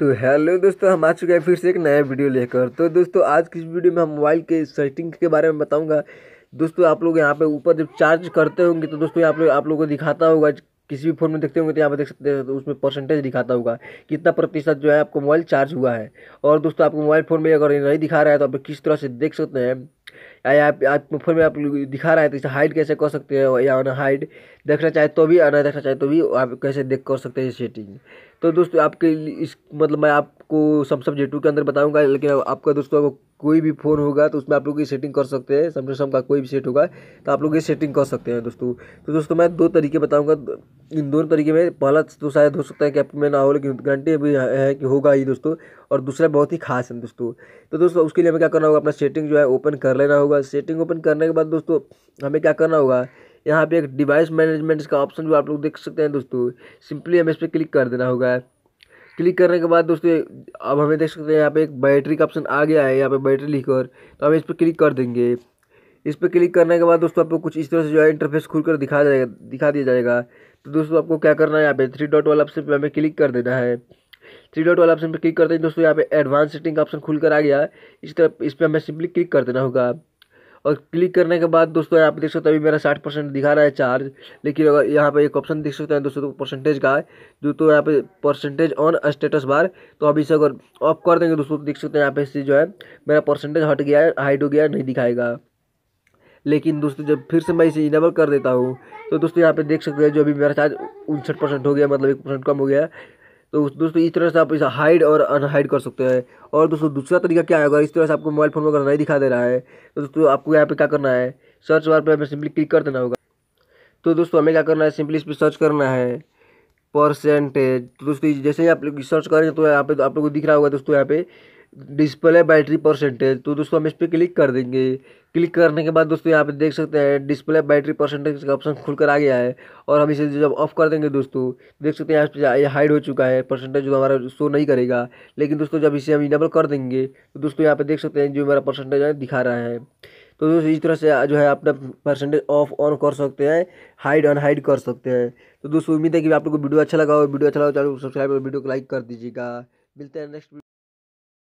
तो हेलो दोस्तों हम आ चुके हैं फिर से एक नया वीडियो लेकर तो दोस्तों आज की इस वीडियो में हम मोबाइल के सेटिंग के बारे में बताऊंगा दोस्तों आप लोग यहाँ पे ऊपर जब चार्ज करते होंगे तो दोस्तों आप लोग आप लोगों को दिखाता होगा किसी भी फ़ोन में देखते होंगे तो यहाँ पे देख सकते हैं तो उसमें परसेंटेज दिखाता होगा कितना प्रतिशत जो है आपका मोबाइल चार्ज हुआ है और दोस्तों आपको मोबाइल फ़ोन में अगर नहीं दिखा रहा है तो आप किस तरह से देख सकते हैं आप फोन में आप दिखा रहा है तो इसे हाइड कैसे कर सकते हैं या हाइड देखना चाहे तो भी देखना चाहे तो भी आप कैसे देख कर सकते हैं सेटिंग तो दोस्तों आपके इस मतलब मैं आपको सैमसंग जे टू के अंदर बताऊंगा लेकिन आपका दोस्तों को कोई भी फ़ोन होगा तो उसमें आप लोग ये सेटिंग कर सकते हैं सैमसंग का कोई भी सेट होगा तो आप लोग ये सेटिंग कर सकते हैं दोस्तों तो दोस्तों मैं दो तरीके बताऊंगा इन दोनों तरीके में पहला तो शायद हो सकता है कि आप में ना हो लेकिन गारंटी भी है कि होगा ही दोस्तों और दूसरा बहुत ही खास है दोस्तों तो दोस्तों उसके लिए हमें क्या करना होगा अपना सेटिंग जो है ओपन कर लेना होगा होगा सेटिंग ओपन करने के बाद दोस्तों हमें क्या करना होगा यहाँ पे एक डिवाइस मैनेजमेंट का ऑप्शन जो आप लोग देख सकते हैं दोस्तों सिंपली हमें इस पर क्लिक कर देना होगा क्लिक करने के बाद दोस्तों अब हमें देख सकते हैं यहाँ पे एक बैटरी का ऑप्शन आ गया है यहाँ पे बैटरी लिखकर तो हम इस पर क्लिक कर देंगे इस पर क्लिक करने के बाद दोस्तों आपको कुछ इस तरह से जो है इंटरफेस खुल कर दिखा जाएगा दिखा दिया जाएगा तो दोस्तों आपको क्या करना है यहाँ पे थ्री डॉट वाला ऑप्शन पर हमें क्लिक कर देना है थ्री डॉट वाला ऑप्शन पर क्लिक करते हैं दोस्तों यहाँ पे एडवांस सेटिंग का ऑप्शन खुल कर आ गया इस तरह इस पर हमें सिंपली क्लिक कर देना होगा और क्लिक करने के बाद दोस्तों यहाँ पे देख सकते हैं अभी मेरा साठ परसेंट दिखा रहा है चार्ज लेकिन अगर यहाँ पे एक ऑप्शन देख सकते हैं दोस्तों तो परसेंटेज का है जो तो यहाँ पे परसेंटेज ऑन स्टेटस बार तो अभी इसे अगर ऑफ कर देंगे दोस्तों तो देख सकते हैं यहाँ पे इससे जो है मेरा परसेंटेज हट गया है हाइट हो गया नहीं दिखाएगा लेकिन दोस्तों जब फिर से मैं इसे इनेबल कर देता हूँ तो दोस्तों यहाँ पे देख सकते हैं जो अभी मेरा चार्ज उनसठ परसेंट हो गया मतलब एक परसेंट कम हो गया तो दोस्तों इस तरह से आप इसे हाइड और अनहाइड कर सकते हैं और दोस्तों दूसरा तरीका क्या होगा इस तरह से आपको मोबाइल फ़ोन वगैरह नहीं दिखा दे रहा है तो दोस्तों आपको यहाँ पे क्या करना है सर्च बार पर हमें सिंपली क्लिक कर देना होगा तो दोस्तों हमें क्या करना है सिंपली इस पर सर्च करना है परसेंटेज तो दोस्तों जैसे ही आप लोग सर्च करेंगे तो यहाँ पे आप लोग को दिख रहा होगा दोस्तों यहाँ पे डिस्प्ले बैटरी परसेंटेज तो दोस्तों हम इस पर क्लिक कर देंगे क्लिक करने के बाद दोस्तों यहाँ पे देख सकते हैं डिस्प्ले बैटरी परसेंटेज का ऑप्शन खुलकर आ गया है और हम इसे जब ऑफ कर देंगे दोस्तों देख सकते हैं यहाँ पे हाइड हो चुका है परसेंटेज जो हमारा शो नहीं करेगा लेकिन दोस्तों जब इसे हम इनेबल कर देंगे तो दोस्तों यहाँ पर देख सकते हैं जो हमारा परसेंटेज है दिखा रहा है तो दोस्तों इस तरह से जो है अपना परसेंटेज ऑफ ऑन कर सकते हैं हाइड ऑन हाइड कर सकते हैं तो दोस्तों उम्मीद है कि आप लोग को वीडियो अच्छा लगा हो वीडियो अच्छा लगा चैनल को सब्सक्राइब और वीडियो को लाइक कर दीजिएगा मिलते हैं नेक्स्ट